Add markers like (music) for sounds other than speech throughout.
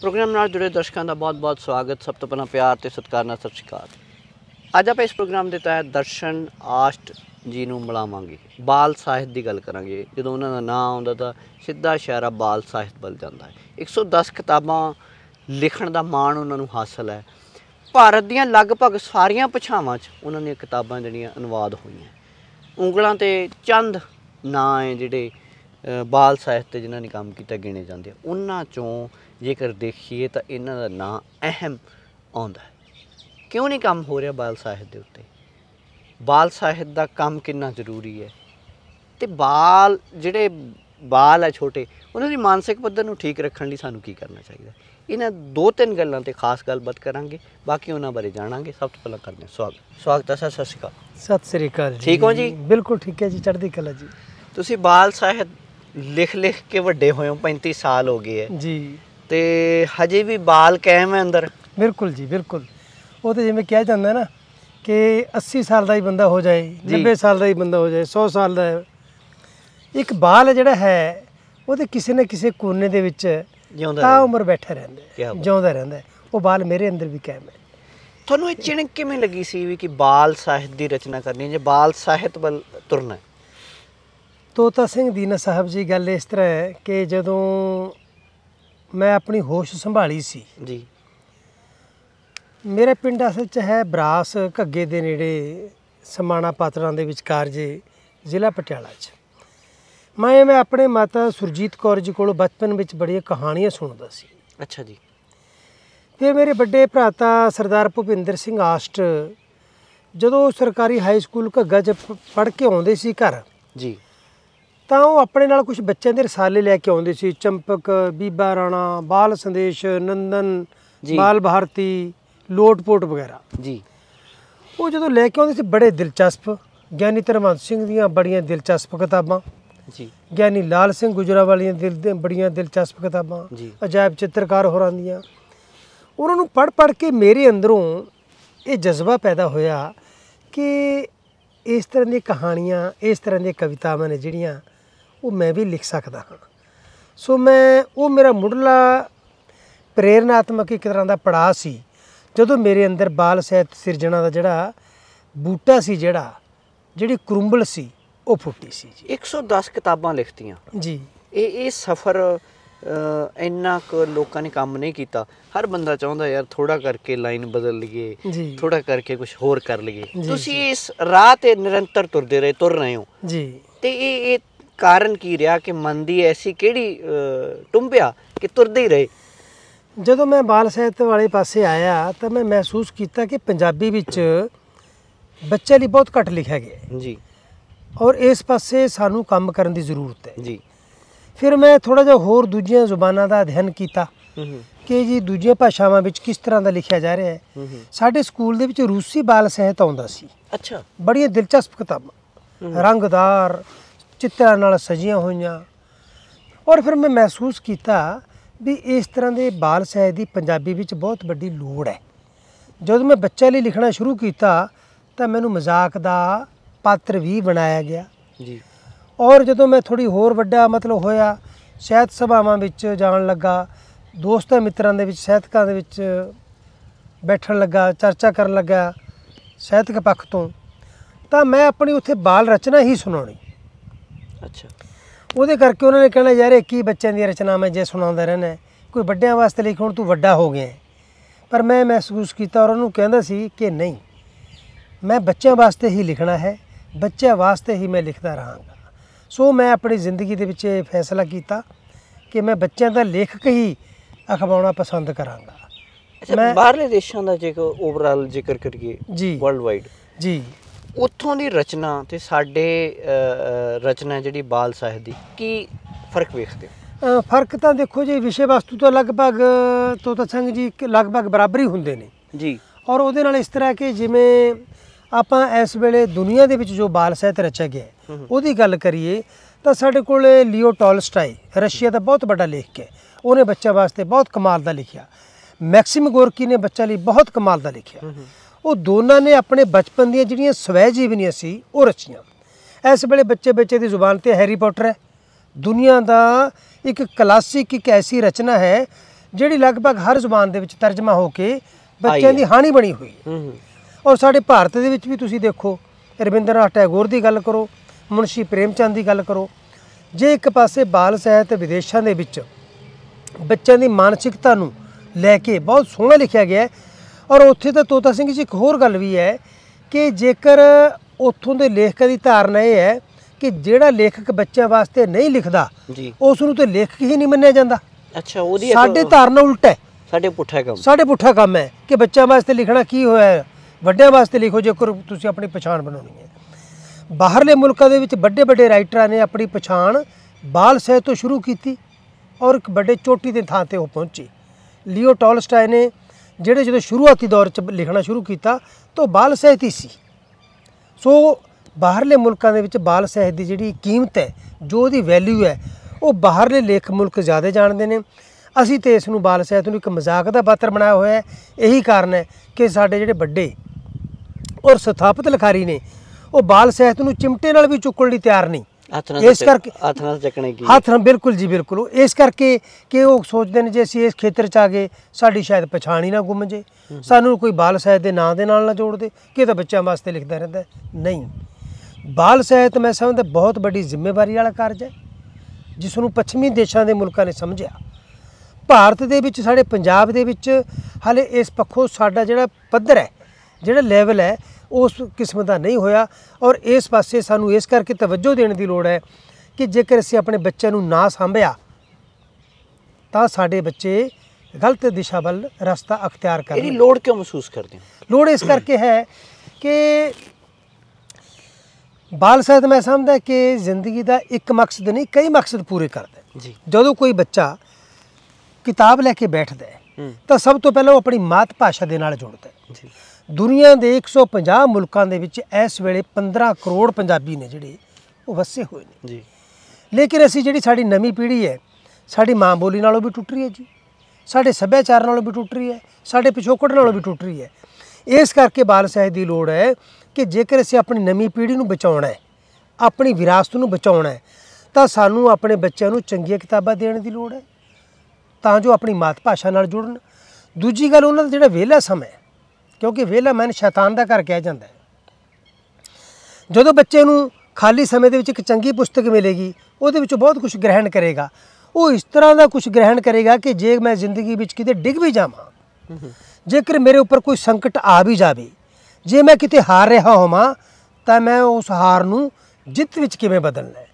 programme ਨਾਲ ਜੁੜੇ ਦਰਸ਼ਕਾਂ ਦਾ ਬਹੁਤ-ਬਹੁਤ ਸਵਾਗਤ ਸਭ ਤੋਂ ਪਹਿਲਾਂ ਪਿਆਰ ਤੇ ਸਤਿਕਾਰ ਨਾਲ ਸਤਿ ਸ਼੍ਰੀ ਅਕਾਲ ਅੱਜ ਆਪਾਂ ਇਸ ਪ੍ਰੋਗਰਾਮ ਦੇ ਤਹਿਤ ਦਰਸ਼ਨ ਆਸ਼ਟ ਜੀ ਨੂੰ ਮਿਲਾਵਾਂਗੇ ਬਾਲ ਸਾਹਿਤ ਦੀ ਗੱਲ ਕਰਾਂਗੇ ਜਦੋਂ ਉਹਨਾਂ ਦਾ ਨਾਮ ਆਉਂਦਾ ਤਾਂ ਸਿੱਧਾ ਇਸ਼ਾਰਾ ਬਾਲ ਸਾਹਿਤ ਵੱਲ ਜਾਂਦਾ ਹੈ 110 ਕਿਤਾਬਾਂ ਲਿਖਣ ਦਾ ਮਾਣ ਉਹਨਾਂ ਨੂੰ ਹਾਸਲ ਹੈ ਭਾਰਤ ਦੀਆਂ ਲਗਭਗ ਸਾਰੀਆਂ ਪਛਾਵਾਂ 'ਚ ਉਹਨਾਂ ਦੀਆਂ ਕਿਤਾਬਾਂ ਜਿਹੜੀਆਂ ਅਨੁਵਾਦ ਹੋਈਆਂ ਉਂਗਲਾਂ ਤੇ ਚੰਦ ਨਾਂ ਹੈ ਜਿਹੜੇ ਬਾਲ ਸਾਹਿਤ ਤੇ ਜਿਨ੍ਹਾਂ ਨੇ ਕੰਮ ਕੀਤਾ ਗਿਣੇ ਜਾਂਦੇ ਆ ਉਹਨਾਂ ਚੋਂ ਜੇਕਰ ਦੇਖੀਏ ਤਾਂ ਇਹਨਾਂ ਦਾ ਨਾਂ ਅਹਿਮ ਆਉਂਦਾ ਕਿਉਂ ਨਹੀਂ ਕੰਮ ਹੋ ਰਿਹਾ ਬਾਲ ਸਾਹਿਤ ਦੇ ਉੱਤੇ ਬਾਲ ਸਾਹਿਤ ਦਾ ਕੰਮ ਕਿੰਨਾ ਜ਼ਰੂਰੀ ਹੈ ਤੇ ਬਾਲ ਜਿਹੜੇ ਬਾਲ ਆ ਛੋਟੇ ਉਹਨਾਂ ਦੀ ਮਾਨਸਿਕ ਪੱਧਰ ਨੂੰ ਠੀਕ ਰੱਖਣ ਲਈ ਸਾਨੂੰ ਕੀ ਕਰਨਾ ਚਾਹੀਦਾ ਇਹਨਾਂ ਦੋ ਤਿੰਨ ਗੱਲਾਂ ਤੇ ਖਾਸ ਗੱਲਬਾਤ ਕਰਾਂਗੇ ਬਾਕੀ ਉਹਨਾਂ ਬਾਰੇ ਜਾਣਾਂਗੇ ਸਭ ਤੋਂ ਪਹਿਲਾਂ ਕਰਦੇ ਸਵਾਗਤ ਸਵਾਗਤ ਹੈ ਸਰ ਸਤਿ ਸ਼੍ਰੀ ਅਕਾਲ ਸਤਿ ਸ਼੍ਰੀ ਅਕਾਲ ਜੀ ਠੀਕ ਹੋ ਜੀ ਬਿਲਕੁਲ ਠੀਕ ਹੈ ਜੀ ਚੜ੍ਹਦੀ ਕਲਾ ਜੀ ਤੁਸੀਂ ਬਾਲ ਸਾਹਿਤ ਲਿਖ ਲਿਖ ਕੇ ਵੱਡੇ ਹੋਏ ਹਾਂ 35 ਸਾਲ ਹੋ ਗਏ ਆ ਜੀ ਤੇ ਹਜੇ ਵੀ ਬਾਲ ਕਾਇਮ ਹੈ ਅੰਦਰ ਬਿਲਕੁਲ ਜੀ ਬਿਲਕੁਲ ਉਹ ਤੇ ਜਿਵੇਂ ਕਿਹਾ ਜਾਂਦਾ ਨਾ ਕਿ 80 ਸਾਲ ਦਾ ਹੀ ਬੰਦਾ ਹੋ ਜਾਏ 90 ਸਾਲ ਦਾ ਹੀ ਬੰਦਾ ਹੋ ਜਾਏ 100 ਸਾਲ ਦਾ ਇੱਕ ਬਾਲ ਜਿਹੜਾ ਹੈ ਉਹ ਤੇ ਕਿਸੇ ਨਾ ਕਿਸੇ ਕੋਨੇ ਦੇ ਵਿੱਚ ਜਿਉਂਦਾ ਤਾਂ ਉਮਰ ਬੈਠਾ ਰਹਿੰਦਾ ਜਿਉਂਦਾ ਰਹਿੰਦਾ ਉਹ ਬਾਲ ਮੇਰੇ ਅੰਦਰ ਵੀ ਕਾਇਮ ਹੈ ਤੁਹਾਨੂੰ ਇਹ ਚਿਣਕ ਕਿਵੇਂ ਲੱਗੀ ਸੀ ਵੀ ਕਿ ਬਾਲ ਸਾਹਿਤ ਦੀ ਰਚਨਾ ਕਰਨੀ ਹੈ ਜਾਂ ਬਾਲ ਸਾਹਿਤ ਵੱਲ ਤੁਰਨਾ ਤੋਤਾ ਸਿੰਘ ਦੀਨਾ ਸਾਹਿਬ ਜੀ ਗੱਲ ਇਸ ਤਰ੍ਹਾਂ ਹੈ ਕਿ ਜਦੋਂ ਮੈਂ ਆਪਣੀ ਹੋਸ਼ ਸੰਭਾਲੀ ਸੀ ਜੀ ਮੇਰੇ ਪਿੰਡ ਅਸਲ 'ਚ ਹੈ ਬਰਾਸ ਘੱਗੇ ਦੇ ਨੇੜੇ ਸਮਾਣਾ ਪਾਤਰਾਂ ਦੇ ਵਿਚਕਾਰ ਜੇ ਜ਼ਿਲ੍ਹਾ ਪਟਿਆਲਾ 'ਚ ਮੈਂ ਮੈਂ ਆਪਣੇ ਮਾਤਾ ਸੁਰਜੀਤ ਕੌਰ ਜੀ ਕੋਲੋਂ ਬਚਪਨ ਵਿੱਚ ਬੜੀਆਂ ਕਹਾਣੀਆਂ ਸੁਣਦਾ ਸੀ ਅੱਛਾ ਜੀ ਫਿਰ ਮੇਰੇ ਵੱਡੇ ਭਰਾਤਾ ਸਰਦਾਰ ਭੁਪਿੰਦਰ ਸਿੰਘ ਆਸਟ ਜਦੋਂ ਸਰਕਾਰੀ ਹਾਈ ਸਕੂਲ ਘੱਗਾ 'ਚ ਪੜ੍ਹ ਕੇ ਆਉਂਦੇ ਸੀ ਘਰ ਜੀ ਤਾਂ ਉਹ ਆਪਣੇ ਨਾਲ ਕੁਝ ਬੱਚਿਆਂ ਦੇ ਰਸਾਲੇ ਲੈ ਕੇ ਆਉਂਦੇ ਸੀ ਚੰਪਕ ਬੀਬਾ ਰਾਣਾ ਬਾਲ ਸੰਦੇਸ਼ ਨੰਦਨ ਬਾਲ ਭਾਰਤੀ ਲੋਟਪੋਟ ਵਗੈਰਾ ਜੀ ਉਹ ਜਦੋਂ ਲੈ ਕੇ ਆਉਂਦੇ ਸੀ ਬੜੇ ਦਿਲਚਸਪ ਗਿਆਨੀ ਧਰਮੰਤ ਸਿੰਘ ਦੀਆਂ ਬੜੀਆਂ ਦਿਲਚਸਪ ਕਿਤਾਬਾਂ ਜੀ ਗਿਆਨੀ ਲਾਲ ਸਿੰਘ ਗੁਜਰਾ ਵਾਲੀਆਂ ਦਿਲ ਦੇ ਬੜੀਆਂ ਦਿਲਚਸਪ ਕਿਤਾਬਾਂ ਅਜਾਇਬ ਚਿੱਤਰਕਾਰ ਹੋਰਾਂ ਦੀਆਂ ਉਹਨਾਂ ਨੂੰ ਪੜ ਪੜ ਕੇ ਮੇਰੇ ਅੰਦਰੋਂ ਇਹ ਜਜ਼ਬਾ ਪੈਦਾ ਹੋਇਆ ਕਿ ਇਸ ਤਰ੍ਹਾਂ ਦੀਆਂ ਕਹਾਣੀਆਂ ਇਸ ਤਰ੍ਹਾਂ ਦੀਆਂ ਕਵਿਤਾਵਾਂ ਨੇ ਜਿਹੜੀਆਂ ਉਹ ਮੈਂ ਵੀ ਲਿਖ ਸਕਦਾ ਹਾਂ ਸੋ ਮੈਂ ਉਹ ਮੇਰਾ ਮੁੱਢਲਾ ਪ੍ਰੇਰਣਾਤਮਕ ਇੱਕ ਤਰ੍ਹਾਂ ਦਾ ਪੜਾਅ ਸੀ ਜਦੋਂ ਮੇਰੇ ਅੰਦਰ ਬਾਲ ਸਹਿਤ ਸਿਰਜਣਾ ਦਾ ਜਿਹੜਾ ਬੂਟਾ ਸੀ ਜਿਹੜਾ ਜਿਹੜੀ ਕਰੁੰਬਲ ਸੀ ਉਹ ਫੁੱਟੀ ਸੀ ਜੀ 110 ਕਿਤਾਬਾਂ ਲਿਖਤੀਆਂ ਜੀ ਇਹ ਇਹ ਸਫ਼ਰ ਇੰਨਾ ਕੁ ਲੋਕਾਂ ਨੇ ਕੰਮ ਨਹੀਂ ਕੀਤਾ ਹਰ ਬੰਦਾ ਚਾਹੁੰਦਾ ਯਾਰ ਥੋੜਾ ਕਰਕੇ ਲਾਈਨ ਬਦਲ ਲਈਏ ਥੋੜਾ ਕਰਕੇ ਕੁਝ ਹੋਰ ਕਰ ਲਈਏ ਤੁਸੀਂ ਇਸ ਰਾਹ ਤੇ ਨਿਰੰਤਰ ਤੁਰਦੇ ਰਹੇ ਤੁਰ ਰਹੇ ਹੋ ਜੀ ਤੇ ਇਹ ਇਹ ਕਾਰਨ ਕੀ ਰਿਹਾ ਕਿ ਮਨ ਦੀ ਐਸੀ ਕਿਹੜੀ ਟੁੰਬਿਆ ਕਿ ਤੁਰਦੇ ਹੀ ਰਹੇ ਜਦੋਂ ਮੈਂ ਬਾਲ ਸਹਿਤ ਵਾਲੇ ਪਾਸੇ ਆਇਆ ਤਾਂ ਮੈਂ ਮਹਿਸੂਸ ਕੀਤਾ ਕਿ ਪੰਜਾਬੀ ਵਿੱਚ ਬੱਚੇ ਲਈ ਬਹੁਤ ਘੱਟ ਲਿਖਿਆ ਗਿਆ ਜੀ ਔਰ ਇਸ ਪਾਸੇ ਸਾਨੂੰ ਕੰਮ ਕਰਨ ਦੀ ਜ਼ਰੂਰਤ ਹੈ ਜੀ ਫਿਰ ਮੈਂ ਥੋੜਾ ਜਿਹਾ ਹੋਰ ਦੂਜੀਆਂ ਜ਼ੁਬਾਨਾਂ ਦਾ ਅਧਿਐਨ ਕੀਤਾ ਕਿ ਜੀ ਦੂਜੇ ਭਾਸ਼ਾਵਾਂ ਵਿੱਚ ਕਿਸ ਤਰ੍ਹਾਂ ਦਾ ਲਿਖਿਆ ਜਾ ਰਿਹਾ ਹੈ ਸਾਡੇ ਸਕੂਲ ਦੇ ਵਿੱਚ ਰੂਸੀ ਬਾਲ ਸਹਿਤ ਆਉਂਦਾ ਸੀ ਅੱਛਾ ਬੜੀਆਂ ਦਿਲਚਸਪ ਕਿਤਾਬਾਂ ਰੰਗਦਾਰ ਚਿੱਤਰਾਂ ਨਾਲ ਸਜੀਆਂ ਹੋਈਆਂ ਔਰ ਫਿਰ ਮੈਂ ਮਹਿਸੂਸ ਕੀਤਾ ਵੀ ਇਸ ਤਰ੍ਹਾਂ ਦੇ ਬਾਲ ਸਾਹਿਤ ਦੀ ਪੰਜਾਬੀ ਵਿੱਚ ਬਹੁਤ ਵੱਡੀ ਲੋੜ ਹੈ ਜਦੋਂ ਮੈਂ ਬੱਚਿਆਂ ਲਈ ਲਿਖਣਾ ਸ਼ੁਰੂ ਕੀਤਾ ਤਾਂ ਮੈਨੂੰ ਮਜ਼ਾਕ ਦਾ ਪਾਤਰ ਵੀ ਬਣਾਇਆ ਗਿਆ ਜੀ ਔਰ ਜਦੋਂ ਮੈਂ ਥੋੜੀ ਹੋਰ ਵੱਡਾ ਮਤਲਬ ਹੋਇਆ ਸ਼ਹਿਤ ਸਭਾਵਾਂ ਵਿੱਚ ਜਾਣ ਲੱਗਾ ਦੋਸਤਾਂ ਮਿੱਤਰਾਂ ਦੇ ਵਿੱਚ ਸਹਿਤਕਾਂ ਦੇ ਵਿੱਚ ਬੈਠਣ ਲੱਗਾ ਚਰਚਾ ਕਰਨ ਲੱਗਾ ਸਹਿਤਕ ਪੱਖ ਤੋਂ ਤਾਂ ਮੈਂ ਆਪਣੀ ਉੱਥੇ ਬਾਲ ਰਚਨਾ ਹੀ ਸੁਣਾਉਣੀ ਅੱਛਾ ਉਹਦੇ ਕਰਕੇ ਉਹਨਾਂ ਨੇ ਕਹਿਣਾ ਯਾਰ 21 ਬੱਚਿਆਂ ਬੱਚਿਆਂ ਰਚਨਾ ਮੈਂ ਜੇ ਸੁਣਾਉਂਦਾ ਰਹਿਣਾ ਕੋਈ ਵੱਡਿਆਂ ਵਾਸਤੇ ਲਿਖ ਹੁਣ ਤੂੰ ਵੱਡਾ ਹੋ ਗਿਆ ਪਰ ਮੈਂ ਮਹਿਸੂਸ ਕੀਤਾ ਔਰ ਉਹਨੂੰ ਕਹਿੰਦਾ ਸੀ ਕਿ ਨਹੀਂ ਮੈਂ ਬੱਚਿਆਂ ਵਾਸਤੇ ਹੀ ਲਿਖਣਾ ਹੈ ਬੱਚਿਆਂ ਵਾਸਤੇ ਹੀ ਮੈਂ ਲਿਖਦਾ ਰਹਾਂਗਾ ਸੋ ਮੈਂ ਆਪਣੀ ਜ਼ਿੰਦਗੀ ਦੇ ਵਿੱਚ ਇਹ ਫੈਸਲਾ ਕੀਤਾ ਕਿ ਮੈਂ ਬੱਚਿਆਂ ਦਾ ਲੇਖਕ ਹੀ ਅਖਵਾਉਣਾ ਪਸੰਦ ਕਰਾਂਗਾ ਅੱਛਾ ਬਾਹਰਲੇ ਦੇਸ਼ਾਂ ਦਾ ਜੇਕਰ ਓਵਰਆਲ ਜ਼ਿਕਰ ਕਰੀਏ ਜੀ ਵਰਲਡ ਵਾਈਡ ਜੀ ਉੱਥੋਂ ਦੀ ਰਚਨਾ ਤੇ ਸਾਡੇ ਰਚਨਾ ਜਿਹੜੀ ਬਾਲ ਸਾਹਿਤ ਦੀ ਕੀ ਫਰਕ ਵੇਖਦੇ ਹੋ ਫਰਕ ਤਾਂ ਦੇਖੋ ਜੀ ਵਿਸ਼ੇ ਵਸਤੂ ਤੋਂ ਲਗਭਗ ਤੋਂ ਤਾਂ ਸੰਗ ਜੀ ਲਗਭਗ ਬਰਾਬਰ ਹੀ ਹੁੰਦੇ ਨੇ ਜੀ ਔਰ ਉਹਦੇ ਨਾਲ ਇਸ ਤਰ੍ਹਾਂ ਕਿ ਜਿਵੇਂ ਆਪਾਂ ਇਸ ਵੇਲੇ ਦੁਨੀਆ ਦੇ ਵਿੱਚ ਜੋ ਬਾਲ ਸਾਹਿਤ ਰਚਿਆ ਗਿਆ ਉਹਦੀ ਗੱਲ ਕਰੀਏ ਤਾਂ ਸਾਡੇ ਕੋਲ ਲਿਓ ਟੋਲਸਟਾਈ ਰਸ਼ੀਆ ਦਾ ਬਹੁਤ ਵੱਡਾ ਲੇਖਕ ਹੈ ਉਹਨੇ ਬੱਚਾ ਵਾਸਤੇ ਬਹੁਤ ਕਮਾਲ ਦਾ ਲਿਖਿਆ ਮੈਕਸਿਮ ਗੋਰਕੀ ਨੇ ਬੱਚਾ ਲਈ ਬਹੁਤ ਕਮਾਲ ਦਾ ਲਿਖਿਆ ਉਹ ਦੋਨਾਂ ਨੇ ਆਪਣੇ ਬਚਪਨ ਦੀਆਂ ਜਿਹੜੀਆਂ ਸਵੈ ਜੀਵਨੀਆਂ ਸੀ ਉਹ ਰਚੀਆਂ ਇਸ ਵੇਲੇ ਬੱਚੇ ਬੱਚੇ ਦੀ ਜ਼ੁਬਾਨ ਤੇ ਹੈਰੀ ਪੋਟਰ ਹੈ ਦੁਨੀਆ ਦਾ ਇੱਕ ਕਲਾਸਿਕ ਇੱਕ ਐਸੀ ਰਚਨਾ ਹੈ ਜਿਹੜੀ ਲਗਭਗ ਹਰ ਜ਼ੁਬਾਨ ਦੇ ਵਿੱਚ ਤਰਜਮਾ ਹੋ ਕੇ ਬੱਚਿਆਂ ਦੀ ਹਾਣੀ ਬਣੀ ਹੋਈ ਹੈ ਔਰ ਸਾਡੇ ਭਾਰਤ ਦੇ ਵਿੱਚ ਵੀ ਤੁਸੀਂ ਦੇਖੋ ਰਵਿੰਦਰਨਾਥ ਟੈਗੋਰ ਦੀ ਗੱਲ ਕਰੋ ਮੁਨਸ਼ੀ ਪ੍ਰੇਮਚੰਦ ਦੀ ਗੱਲ ਕਰੋ ਜੇ ਇੱਕ ਪਾਸੇ ਬਾਲ ਸਹਿਤ ਵਿਦੇਸ਼ਾਂ ਦੇ ਵਿੱਚ ਬੱਚਿਆਂ ਦੀ ਮਾਨਸਿਕਤਾ ਨੂੰ ਲੈ ਕੇ ਬਹੁਤ ਸੋਹਣਾ ਲਿਖਿਆ ਗਿਆ ਹੈ ਔਰ ਉੱਥੇ ਤਾਂ ਤੋਤਾ ਸਿੰਘ ਜੀ ਇੱਕ ਹੋਰ ਗੱਲ ਵੀ ਹੈ ਕਿ ਜੇਕਰ ਉੱਥੋਂ ਦੇ ਲੇਖਕਾਂ ਦੀ ਧਾਰਨਾ ਇਹ ਹੈ ਕਿ ਜਿਹੜਾ ਲੇਖਕ ਬੱਚਿਆਂ ਵਾਸਤੇ ਨਹੀਂ ਲਿਖਦਾ ਉਸ ਨੂੰ ਤੇ ਲੇਖਕ ਹੀ ਨਹੀਂ ਮੰਨਿਆ ਜਾਂਦਾ ਅੱਛਾ ਉਹਦੀ ਸਾਡੇ ਧਾਰਨਾ ਉਲਟ ਹੈ ਸਾਡੇ ਪੁੱਠਾ ਕੰਮ ਸਾਡੇ ਪੁੱਠਾ ਕੰਮ ਹੈ ਕਿ ਬੱਚਿਆਂ ਵਾਸਤੇ ਲਿਖਣਾ ਕੀ ਹੋਇਆ ਵੱਡਿਆਂ ਵਾਸਤੇ ਲਿਖੋ ਜੇਕਰ ਤੁਸੀਂ ਆਪਣੀ ਪਛਾਣ ਬਣਾਉਣੀ ਹੈ ਬਾਹਰਲੇ ਮੁਲਕਾਂ ਦੇ ਵਿੱਚ ਵੱਡੇ ਵੱਡੇ ਰਾਈਟਰਾਂ ਨੇ ਆਪਣੀ ਪਛਾਣ ਬਾਲ ਸਹਿਤ ਤੋਂ ਸ਼ੁਰੂ ਕੀਤੀ ਔਰ ਇੱਕ ਵੱਡੇ ਚੋਟੀ ਦੇ ਥਾਂ ਤੇ ਉਹ ਪਹੁੰਚੀ ਲਿਓ ਟੋਲਸਟਾਈ ਨੇ ਜਿਹੜੇ ਜਦੋਂ ਸ਼ੁਰੂਆਤੀ ਦੌਰ 'ਚ ਲਿਖਣਾ ਸ਼ੁਰੂ ਕੀਤਾ ਤਾਂ ਬਾਲ ਸਹਿਤੀ ਸੀ ਸੋ ਬਾਹਰਲੇ ਮੁਲਕਾਂ ਦੇ ਵਿੱਚ ਬਾਲ ਸਹਿਤ ਦੀ ਜਿਹੜੀ ਕੀਮਤ ਹੈ ਜੋ ਉਹਦੀ ਵੈਲਿਊ ਹੈ ਉਹ ਬਾਹਰਲੇ ਲੇਖ ਮੁਲਕ ਜ਼ਿਆਦਾ ਜਾਣਦੇ ਨੇ ਅਸੀਂ ਤੇ ਇਸ ਨੂੰ ਬਾਲ ਸਹਿਤ ਨੂੰ ਇੱਕ ਮਜ਼ਾਕ ਦਾ ਪਾਤਰ ਬਣਾਇਆ ਹੋਇਆ ਹੈ ਇਹੀ ਕਾਰਨ ਹੈ ਕਿ ਸਾਡੇ ਜਿਹੜੇ ਵੱਡੇ ਔਰ ਸਥਾਪਿਤ ਲਖਾਰੀ ਨੇ ਉਹ ਬਾਲ ਸਹਿਤ ਨੂੰ ਚਿਮਟੇ ਨਾਲ ਵੀ ਚੁੱਕਣ ਲਈ ਤਿਆਰ ਨਹੀਂ ਇਸ ਕਰਕੇ ਹੱਥ ਨਾਲ ਚੱਕਣੇ ਕੀ ਹੱਥ ਨਾਲ ਬਿਲਕੁਲ ਜੀ ਬਿਲਕੁਲ ਇਸ ਕਰਕੇ ਕਿ ਉਹ ਸੋਚਦੇ ਨੇ ਜੇ ਅਸੀਂ ਇਸ ਖੇਤਰ 'ਚ ਆ ਗਏ ਸਾਡੀ ਸ਼ਾਇਦ ਪਛਾਣ ਹੀ ਨਾ ਗੁੰਮ ਜੇ ਸਾਨੂੰ ਕੋਈ ਬਾਲ ਸਾਹਿਤ ਦੇ ਨਾਂ ਦੇ ਨਾਲ ਨਾ ਜੋੜ ਦੇ ਕਿ ਤਾਂ ਬੱਚਿਆਂ ਵਾਸਤੇ ਲਿਖਦਾ ਰਹਿੰਦਾ ਨਹੀਂ ਬਾਲ ਸਾਹਿਤ ਮੈਂ ਸਮਝਦਾ ਬਹੁਤ ਵੱਡੀ ਜ਼ਿੰਮੇਵਾਰੀ ਵਾਲਾ ਕਾਰਜ ਹੈ ਜਿਸ ਨੂੰ ਪੱਛਮੀ ਦੇਸ਼ਾਂ ਦੇ ਮੁਲਕਾਂ ਨੇ ਸਮਝਿਆ ਭਾਰਤ ਦੇ ਵਿੱਚ ਸਾਡੇ ਪੰਜਾਬ ਦੇ ਵਿੱਚ ਹਲੇ ਇਸ ਪੱਖੋਂ ਸਾਡਾ ਜਿਹੜਾ ਪੱਧਰ ਹੈ ਜਿਹੜਾ ਲੈਵਲ ਹੈ ਉਸ ਕਿਸਮ ਦਾ ਨਹੀਂ ਹੋਇਆ ਔਰ ਇਸ ਪਾਸੇ ਸਾਨੂੰ ਇਸ ਕਰਕੇ ਤਵੱਜੋ ਦੇਣ ਦੀ ਲੋੜ ਹੈ ਕਿ ਜੇਕਰ ਅਸੀਂ ਆਪਣੇ ਬੱਚਿਆਂ ਨੂੰ ਨਾ ਸੰਭਿਆ ਤਾਂ ਸਾਡੇ ਬੱਚੇ ਗਲਤ ਦਿਸ਼ਾ ਵੱਲ ਰਸਤਾ ਅਖਤਿਆਰ ਕਰਦੇ ਇਹਦੀ ਲੋੜ ਕਿਉਂ ਮਹਿਸੂਸ ਕਰਦੇ ਹਾਂ ਲੋੜ ਇਸ ਕਰਕੇ ਹੈ ਕਿ ਬਾਲ ਸਾਹਿਤ ਮੈਂ ਸਮਝਦਾ ਕਿ ਜ਼ਿੰਦਗੀ ਦਾ ਇੱਕ ਮਕਸਦ ਨਹੀਂ ਕਈ ਮਕਸਦ ਪੂਰੇ ਕਰਦਾ ਜੀ ਜਦੋਂ ਕੋਈ ਬੱਚਾ ਕਿਤਾਬ ਲੈ ਕੇ ਬੈਠਦਾ ਹੈ ਤਾਂ ਸਭ ਤੋਂ ਪਹਿਲਾਂ ਉਹ ਆਪਣੀ ਮਾਤ ਭਾਸ਼ਾ ਦੇ ਨਾਲ ਜੁੜਦਾ ਹੈ ਜੀ ਦੁਨੀਆ ਦੇ 150 ਮੁਲਕਾਂ ਦੇ ਵਿੱਚ ਇਸ ਵੇਲੇ 15 ਕਰੋੜ ਪੰਜਾਬੀ ਨੇ ਜਿਹੜੇ ਉਹ ਵਸੇ ਹੋਏ ਨੇ ਜੀ ਲੇਕਿਨ ਅਸੀਂ ਜਿਹੜੀ ਸਾਡੀ ਨਵੀਂ ਪੀੜ੍ਹੀ ਹੈ ਸਾਡੀ ਮਾਂ ਬੋਲੀ ਨਾਲੋਂ ਵੀ ਟੁੱਟ ਰਹੀ ਹੈ ਜੀ ਸਾਡੇ ਸੱਭਿਆਚਾਰ ਨਾਲੋਂ ਵੀ ਟੁੱਟ ਰਹੀ ਹੈ ਸਾਡੇ ਪਿਛੋਕੜ ਨਾਲੋਂ ਵੀ ਟੁੱਟ ਰਹੀ ਹੈ ਇਸ ਕਰਕੇ ਬਾਲ ਸਾਹਿਤ ਦੀ ਲੋੜ ਹੈ ਕਿ ਜੇਕਰ ਅਸੀਂ ਆਪਣੀ ਨਵੀਂ ਪੀੜ੍ਹੀ ਨੂੰ ਬਚਾਉਣਾ ਹੈ ਆਪਣੀ ਵਿਰਾਸਤ ਨੂੰ ਬਚਾਉਣਾ ਹੈ ਤਾਂ ਸਾਨੂੰ ਆਪਣੇ ਬੱਚਿਆਂ ਨੂੰ ਚੰਗੀਆਂ ਕਿਤਾਬਾਂ ਦੇਣ ਦੀ ਲੋੜ ਹੈ ਤਾਂ ਜੋ ਆਪਣੀ ਮਾਤ ਭਾਸ਼ਾ ਨਾਲ ਜੁੜਨ ਦੂਜੀ ਗੱਲ ਉਹਨਾਂ ਦਾ ਜਿਹੜਾ ਵਿਹਲਾ ਸਮਾਂ ਕਿਉਂਕਿ ਵਿਹਲਾ ਮਨ ਸ਼ੈਤਾਨ ਦਾ ਘਰ ਕਿਹਾ ਜਾਂਦਾ ਹੈ ਜਦੋਂ ਬੱਚੇ ਨੂੰ ਖਾਲੀ ਸਮੇਂ ਦੇ ਵਿੱਚ ਇੱਕ ਚੰਗੀ ਪੁਸਤਕ ਮਿਲੇਗੀ ਉਹਦੇ ਵਿੱਚੋਂ ਬਹੁਤ ਕੁਝ ਗ੍ਰਹਿਣ ਕਰੇਗਾ ਉਹ ਇਸ ਤਰ੍ਹਾਂ ਦਾ ਕੁਝ ਗ੍ਰਹਿਣ ਕਰੇਗਾ ਕਿ ਜੇ ਮੈਂ ਜ਼ਿੰਦਗੀ ਵਿੱਚ ਕਿਤੇ ਡਿੱਗ ਵੀ ਜਾਵਾਂ ਜੇਕਰ ਮੇਰੇ ਉੱਪਰ ਕੋਈ ਸੰਕਟ ਆ ਵੀ ਜਾਵੇ ਜੇ ਮੈਂ ਕਿਤੇ ਹਾਰ ਰਿਹਾ ਹੋਵਾਂ ਤਾਂ ਮੈਂ ਉਸ ਹਾਰ ਨੂੰ ਜਿੱਤ ਵਿੱਚ ਕਿਵੇਂ ਬਦਲਣਾ ਹੈ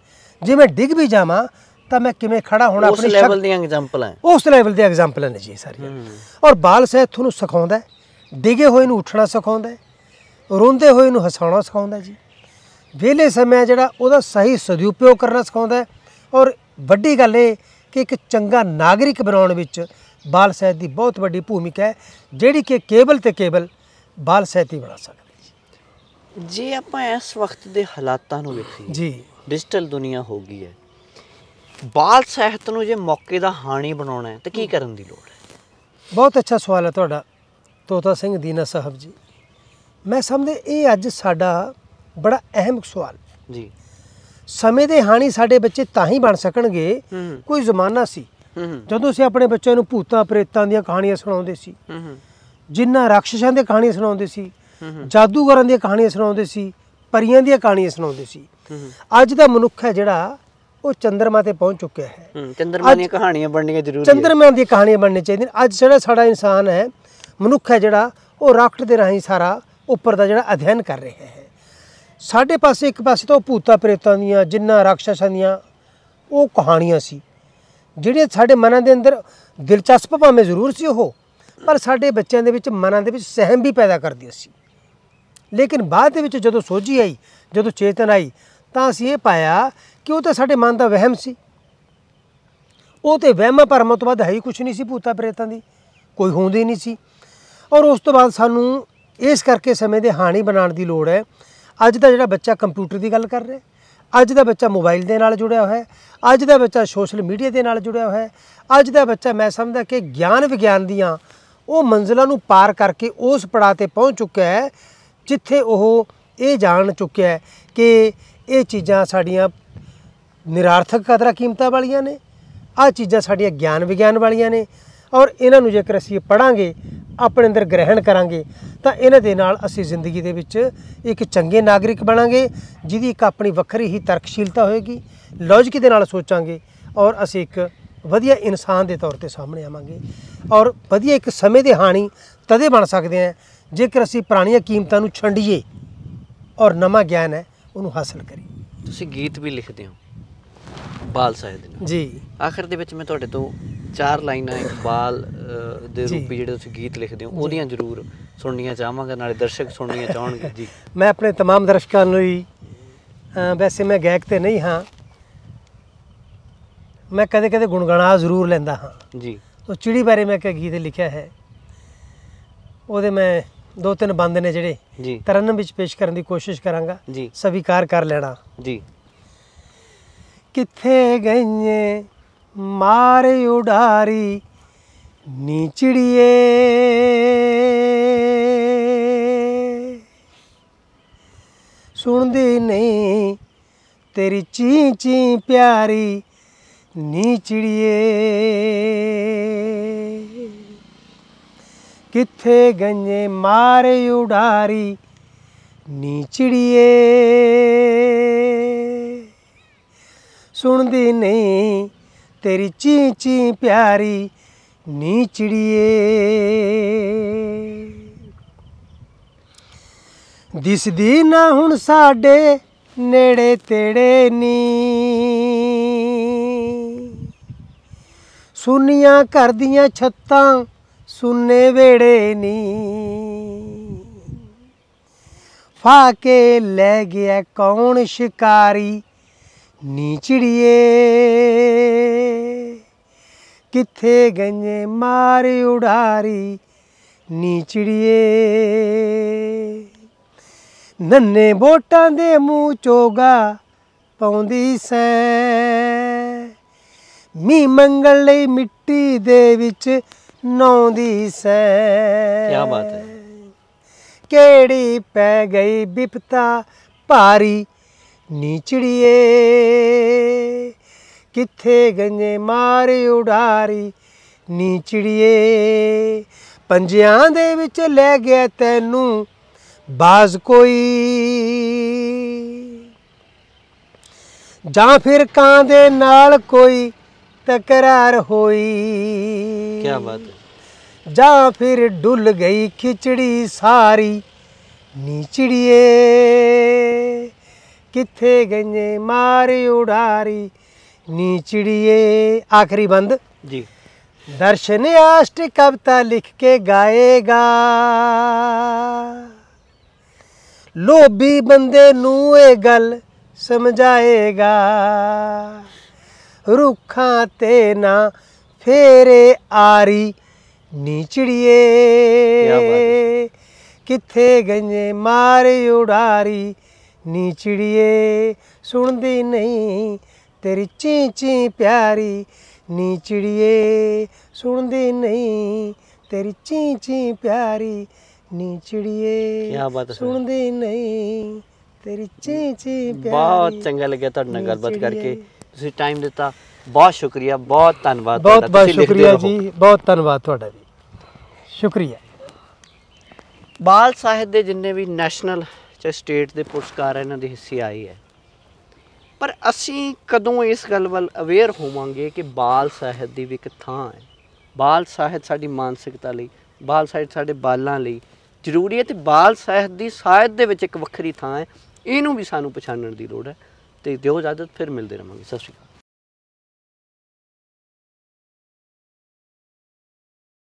ਜੇ ਮੈਂ ਡਿੱਗ ਵੀ ਜਾਵਾਂ ਤਾਂ ਮੈਂ ਕਿਵੇਂ ਖੜਾ ਹੋਣਾ ਆਪਣੇ ਲੈਵਲ ਦੀਆਂ ਐਗਜ਼ਾਮਪਲਾਂ ਉਸ ਲੈਵਲ ਦੀਆਂ ਐਗਜ਼ਾਮਪਲਾਂ ਨੇ ਜੀ ਸਾਰੀਆਂ ਔਰ ਬਾਲ ਸਹਿਤ ਤੁਹਾਨੂੰ ਸਿਖਾਉਂਦਾ ਹੈ ਡਿਗੇ ਹੋਏ ਨੂੰ ਉੱਠਣਾ ਸਿਖਾਉਂਦਾ ਰੋਂਦੇ ਹੋਏ ਨੂੰ ਹਸਾਉਣਾ ਸਿਖਾਉਂਦਾ ਜੀ ਵਿਹਲੇ ਸਮੇਂ ਜਿਹੜਾ ਉਹਦਾ ਸਹੀ ਸਦਉਪਯੋਗ ਕਰਨਾ ਸਿਖਾਉਂਦਾ ਔਰ ਵੱਡੀ ਗੱਲ ਇਹ ਕਿ ਇੱਕ ਚੰਗਾ ਨਾਗਰਿਕ ਬਣਾਉਣ ਵਿੱਚ ਬਾਲ ਸਹਿਤ ਦੀ ਬਹੁਤ ਵੱਡੀ ਭੂਮਿਕਾ ਹੈ ਜਿਹੜੀ ਕਿ ਕੇਵਲ ਤੇ ਕੇਵਲ ਬਾਲ ਸਹਿਤ ਹੀ ਬਣਾ ਸਕਦੀ ਹੈ ਜੀ ਆਪਾਂ ਇਸ ਵਕਤ ਦੇ ਹਾਲਾਤਾਂ ਨੂੰ ਵੇਖੀਏ ਜੀ ਡਿਜੀਟਲ ਦੁਨੀਆ ਹੋ ਗਈ ਹੈ ਬਾਲ ਸਹਿਤ ਨੂੰ ਜੇ ਮੌਕੇ ਦਾ ਹਾਣੀ ਬਣਾਉਣਾ ਹੈ ਤਾਂ ਕੀ ਕਰਨ ਦੀ ਲੋੜ ਹੈ ਬਹੁਤ ਅੱਛਾ ਸਵਾਲ ਹੈ ਤੁਹਾਡਾ ਤੋਤਾ ਸਿੰਘ ਦੀਨਾ ਸਾਹਿਬ ਜੀ ਮੈਂ ਸਮਝਦੇ ਇਹ ਅੱਜ ਸਾਡਾ ਬੜਾ ਅਹਿਮ ਸਵਾਲ ਜੀ ਸਮੇਂ ਦੇ ਹਾਣੀ ਸਾਡੇ ਬੱਚੇ ਤਾਂ ਹੀ ਬਣ ਸਕਣਗੇ ਕੋਈ ਜ਼ਮਾਨਾ ਸੀ ਜਦੋਂ ਅਸੀਂ ਆਪਣੇ ਬੱਚਿਆਂ ਨੂੰ ਭੂਤਾਂ ਪ੍ਰੇਤਾਂ ਦੀਆਂ ਕਹਾਣੀਆਂ ਸੁਣਾਉਂਦੇ ਸੀ ਜਿੰਨਾ ਰਾਖਸ਼ਾਂ ਦੀਆਂ ਕਹਾਣੀਆਂ ਸੁਣਾਉਂਦੇ ਸੀ ਜਾਦੂਗਰਾਂ ਦੀਆਂ ਕਹਾਣੀਆਂ ਸੁਣਾਉਂਦੇ ਸੀ ਪਰੀਆਂ ਦੀਆਂ ਕਹਾਣੀਆਂ ਸੁਣਾਉਂਦੇ ਸੀ ਅੱਜ ਦਾ ਮਨੁੱਖ ਹੈ ਜਿਹੜਾ ਉਹ ਚੰਦਰਮਾ ਤੇ ਪਹੁੰਚ ਚੁੱਕਿਆ ਹੈ ਚੰਦਰਮਾ ਦੀਆਂ ਕਹਾਣੀਆਂ ਬਣਨੀਆਂ ਜ਼ਰੂਰੀ ਹੈ ਚੰਦਰਮਾ ਦੀਆਂ ਕਹਾਣੀਆਂ ਬਣਨੀਆਂ ਚਾਹੀਦੀਆਂ ਅੱਜ ਜਿਹੜਾ ਸਾਡਾ ਇਨਸਾਨ ਹੈ ਮਨੁੱਖ ਹੈ ਜਿਹੜਾ ਉਹ ਰਾਕਟ ਦੇ ਰਾਹੀਂ ਸਾਰਾ ਉੱਪਰ ਦਾ ਜਿਹੜਾ ਅਧਿਐਨ ਕਰ ਰਿਹਾ ਹੈ ਸਾਡੇ ਪਾਸੇ ਇੱਕ ਪਾਸੇ ਤਾਂ ਭੂਤਾਂ ਪ੍ਰੇਤਾਂ ਦੀਆਂ ਜਿੰਨਾ ਰਾਖਸ਼ਾਂ ਦੀਆਂ ਉਹ ਕਹਾਣੀਆਂ ਸੀ ਜਿਹੜੇ ਸਾਡੇ ਮਨਾਂ ਦੇ ਅੰਦਰ ਦਿਲਚਸਪ ਭਾਵੇਂ ਜ਼ਰੂਰ ਸੀ ਉਹ ਪਰ ਸਾਡੇ ਬੱਚਿਆਂ ਦੇ ਵਿੱਚ ਮਨਾਂ ਦੇ ਵਿੱਚ ਸਹਿਮ ਵੀ ਪੈਦਾ ਕਰਦੀ ਸੀ ਲੇਕਿਨ ਬਾਅਦ ਦੇ ਵਿੱਚ ਜਦੋਂ ਸੋਝੀ ਆਈ ਜਦੋਂ ਚੇਤਨ ਆਈ ਤਾਂ ਅਸੀਂ ਇਹ ਪਾਇਆ ਕਿ ਉਹ ਤਾਂ ਸਾਡੇ ਮਨ ਦਾ ਵਹਿਮ ਸੀ ਉਹ ਤੇ ਵਹਿਮਾਂ ਭਰਮਾਂ ਤੋਂ ਹੈ ਹੀ ਕੁਝ ਨਹੀਂ ਸੀ ਭੂਤਾਂ ਪ੍ਰੇਤਾਂ ਦੀ ਕੋਈ ਹੁੰਦੀ ਨਹੀਂ ਸੀ ਔਰ ਉਸ ਤੋਂ ਬਾਅਦ ਸਾਨੂੰ ਇਸ ਕਰਕੇ ਸਮੇਂ ਦੇ ਹਾਣੀ ਬਣਾਉਣ ਦੀ ਲੋੜ ਹੈ ਅੱਜ ਦਾ ਜਿਹੜਾ ਬੱਚਾ ਕੰਪਿਊਟਰ ਦੀ ਗੱਲ ਕਰ ਰਿਹਾ ਅੱਜ ਦਾ ਬੱਚਾ ਮੋਬਾਈਲ ਦੇ ਨਾਲ ਜੁੜਿਆ ਹੋਇਆ ਹੈ ਅੱਜ ਦਾ ਬੱਚਾ ਸੋਸ਼ਲ ਮੀਡੀਆ ਦੇ ਨਾਲ ਜੁੜਿਆ ਹੋਇਆ ਹੈ ਅੱਜ ਦਾ ਬੱਚਾ ਮੈਂ ਸਮਝਦਾ ਕਿ ਗਿਆਨ ਵਿਗਿਆਨ ਦੀਆਂ ਉਹ ਮੰਜ਼ਲਾਂ ਨੂੰ ਪਾਰ ਕਰਕੇ ਉਸ ਪੜਾਅ ਤੇ ਪਹੁੰਚ ਚੁੱਕਿਆ ਹੈ ਜਿੱਥੇ ਉਹ ਇਹ ਜਾਣ ਚੁੱਕਿਆ ਹੈ ਕਿ ਇਹ ਚੀਜ਼ਾਂ ਸਾਡੀਆਂ ਨਿਰਾਰਥਕ ਕਦਰਾਂ ਕੀਮਤਾਂ ਵਾਲੀਆਂ ਨੇ ਆ ਚੀਜ਼ਾਂ ਸਾਡੀਆਂ ਗਿਆਨ ਵਿਗਿਆਨ ਵਾਲੀਆਂ ਨੇ ਔਰ ਇਹਨਾਂ ਨੂੰ ਜੇਕਰ ਅਸੀਂ ਪੜਾਂਗੇ ਆਪਣੇ ਅੰਦਰ ਗ੍ਰਹਿਣ ਕਰਾਂਗੇ ਤਾਂ ਇਹਨਾਂ ਦੇ ਨਾਲ ਅਸੀਂ ਜ਼ਿੰਦਗੀ ਦੇ ਵਿੱਚ ਇੱਕ ਚੰਗੇ ਨਾਗਰਿਕ ਬਣਾਂਗੇ ਜਿਹਦੀ ਇੱਕ ਆਪਣੀ ਵੱਖਰੀ ਹੀ ਤਰਕਸ਼ੀਲਤਾ ਹੋਏਗੀ ਲੌਜੀਕ ਦੇ ਨਾਲ ਸੋਚਾਂਗੇ ਔਰ ਅਸੀਂ ਇੱਕ ਵਧੀਆ ਇਨਸਾਨ ਦੇ ਤੌਰ ਤੇ ਸਾਹਮਣੇ ਆਵਾਂਗੇ ਔਰ ਵਧੀਆ ਇੱਕ ਸਮੇਂ ਦੇ ਹਾਣੀ ਤਦੇ ਬਣ ਸਕਦੇ ਆ ਜੇਕਰ ਅਸੀਂ ਪੁਰਾਣੀਆਂ ਕੀਮਤਾਂ ਨੂੰ ਛੰਡੀਏ ਔਰ ਨਵਾਂ ਗਿਆਨ ਹੈ ਉਹਨੂੰ ਹਾਸਲ ਕਰੀਏ ਤੁਸੀਂ ਗੀਤ ਵੀ ਲਿਖਦੇ ਹੋ ਬਾਲ ਸਾਹਿਬ ਦੇ ਨਾਲ ਜੀ ਆਖਰ ਦੇ ਵਿੱਚ ਮੈਂ ਤੁਹਾਡੇ ਤੋਂ ਚਾਰ ਲਾਈਨਾਂ ਇਕਬਾਲ ਦੇ ਰੂਪੀ ਜਿਹੜੇ ਤੁਸੀਂ ਗੀਤ ਲਿਖਦੇ ਹੋ ਉਹਦੀਆਂ ਜ਼ਰੂਰ ਸੁਣਨੀਆਂ ਚਾਹਾਂਗਾ ਨਾਲੇ ਦਰਸ਼ਕ ਸੁਣਨੀਆਂ ਚਾਹਣਗੇ ਜੀ (laughs) ਮੈਂ ਆਪਣੇ तमाम ਦਰਸ਼ਕਾਂ ਨੂੰ ਹੀ ਵੈਸੇ ਮੈਂ ਗਾਇਕ ਤੇ ਨਹੀਂ ਹਾਂ ਮੈਂ ਕਦੇ ਕਦੇ ਗੁਣਗਣਾ ਜ਼ਰੂਰ ਲੈਂਦਾ ਹਾਂ ਜੀ ਤੋਂ ਚਿੜੀ ਬਾਰੇ ਮੈਂ ਇੱਕ ਗੀਤ ਲਿਖਿਆ ਹੈ ਉਹਦੇ ਮੈਂ ਦੋ ਤਿੰਨ ਬੰਦ ਨੇ ਜਿਹੜੇ ਤਰਨਮ ਤਰਨ ਵਿੱਚ ਪੇਸ਼ ਕਰਨ ਦੀ ਕੋਸ਼ਿਸ਼ ਕਰਾਂਗਾ ਜੀ ਸਵੀਕਾਰ ਕਰ ਲੈਣਾ ਜੀ ਕਿੱਥੇ ਗਈਏ ਮਾਰ ਉਡਾਰੀ ਨੀਚੜੀਏ ਸੁਣਦੀ ਨਹੀਂ ਤੇਰੀ ਚੀ ਚੀ ਪਿਆਰੀ ਨੀਚੜੀਏ ਕਿੱਥੇ ਗੰਜੇ ਮਾਰੇ ਉਡਾਰੀ ਨੀਚੜੀਏ ਸੁਣਦੀ ਨਹੀਂ ਤੇਰੀ ਚੀ ਚੀ ਪਿਆਰੀ ਨੀ ਚਿੜੀਏ ਦਿਸਦੀ ਨਾ ਹੁਣ ਸਾਡੇ ਨੇੜੇ ਤੇੜੇ ਨੀ ਸੁਨੀਆਂ ਕਰਦੀਆਂ ਛੱਤਾਂ ਸੁਨੇ ਵੇੜੇ ਨੀ ਫਾਕੇ ਲੈ ਗਿਆ ਕੌਣ ਸ਼ਿਕਾਰੀ ਨੀਚੜੀਏ ਕਿੱਥੇ ਗਏ ਮਾਰ ਉਡਾਰੀ ਨੀਚੜੀਏ ਨੰਨੇ ਬੋਟਾਂ ਦੇ ਮੂੰਹ ਚੋਗਾ ਪਾਉਂਦੀ ਸੈਂ ਮੀ ਮੰਗਲ ਲਈ ਮਿੱਟੀ ਦੇ ਵਿੱਚ ਨੌਂਦੀ ਸੈਂ ਕੀ ਬਾਤ ਹੈ ਕਿਹੜੀ ਪੈ ਗਈ ਵਿਪਤਾ ਭਾਰੀ ਨੀਚੜੀਏ ਕਿੱਥੇ ਗੰਜੇ ਮਾਰ ਉਡਾਰੀ ਨੀਚੜੀਏ ਪੰਜਿਆਂ ਦੇ ਵਿੱਚ ਲੈ ਗਿਆ ਤੈਨੂੰ ਬਾਜ਼ ਕੋਈ ਜਾਂ ਫਿਰ ਕਾਂ ਦੇ ਨਾਲ ਕੋਈ ਤਕਰਾਰ ਹੋਈ ਕੀ ਬਾਤ ਜਾਂ ਫਿਰ ਡੁੱਲ ਗਈ ਖਿਚੜੀ ਸਾਰੀ ਨੀਚੜੀਏ किथे गंजे मारी उड़ारी नीचड़िए आखिरी बंद जी दर्शन अष्ट कविता लिख के गाएगा लोभी बंदे नू गल समझाएगा रुखा ते ना फेरे आरी नीचड़िए किथे गंजे मारी उड़ारी ਨੀ ਚਿੜੀਏ ਸੁਣਦੀ ਨਹੀਂ ਤੇਰੀ ਚੀ ਚੀ ਪਿਆਰੀ ਨੀ ਚਿੜੀਏ ਸੁਣਦੀ ਨਹੀਂ ਤੇਰੀ ਚੀ ਚੀ ਪਿਆਰੀ ਨੀ ਚਿੜੀਏ ਸੁਣਦੀ ਨਹੀਂ ਤੇਰੀ ਚੀ ਚੀ ਪਿਆਰੀ ਬਹੁਤ ਚੰਗਾ ਲੱਗਿਆ ਤੁਹਾਡੇ ਨਾਲ ਗੱਲਬਾਤ ਕਰਕੇ ਤੁਸੀਂ ਟਾਈਮ ਦਿੱਤਾ ਬਹੁਤ ਸ਼ੁਕਰੀਆ ਬਹੁਤ ਧੰਨਵਾਦ ਬਹੁਤ ਬਹੁਤ ਸ਼ੁਕਰੀਆ ਜੀ ਬਹੁਤ ਧੰਨਵਾਦ ਤੁਹਾਡਾ ਜੀ ਸ਼ੁਕਰੀਆ ਬਾਲ ਸਾਹਿਤ ਦੇ ਜਿੰਨੇ ਵੀ ਨੈਸ਼ਨਲ ਚਾਹੇ ਸਟੇਟ ਦੇ ਪੁਰਸਕਾਰ ਇਹਨਾਂ ਦੇ ਹਿੱਸੇ ਆਏ ਹੈ ਪਰ ਅਸੀਂ ਕਦੋਂ ਇਸ ਗੱਲ ਵੱਲ ਅਵੇਅਰ ਹੋਵਾਂਗੇ ਕਿ ਬਾਲ ਸਾਹਿਤ ਦੀ ਵੀ ਇੱਕ ਥਾਂ ਹੈ ਬਾਲ ਸਾਹਿਤ ਸਾਡੀ ਮਾਨਸਿਕਤਾ ਲਈ ਬਾਲ ਸਾਹਿਤ ਸਾਡੇ ਬਾਲਾਂ ਲਈ ਜ਼ਰੂਰੀ ਹੈ ਤੇ ਬਾਲ ਸਾਹਿਤ ਦੀ ਸਾਹਿਤ ਦੇ ਵਿੱਚ ਇੱਕ ਵੱਖਰੀ ਥਾਂ ਹੈ ਇਹਨੂੰ ਵੀ ਸਾਨੂੰ ਪਛਾਣਨ ਦੀ ਲੋੜ ਹੈ ਤੇ ਦਿਓ ਇਜਾਜ਼ਤ ਫਿਰ ਮਿਲਦੇ ਰਹਾਂਗੇ ਸਤਿ ਸ਼੍ਰੀ ਅਕਾਲ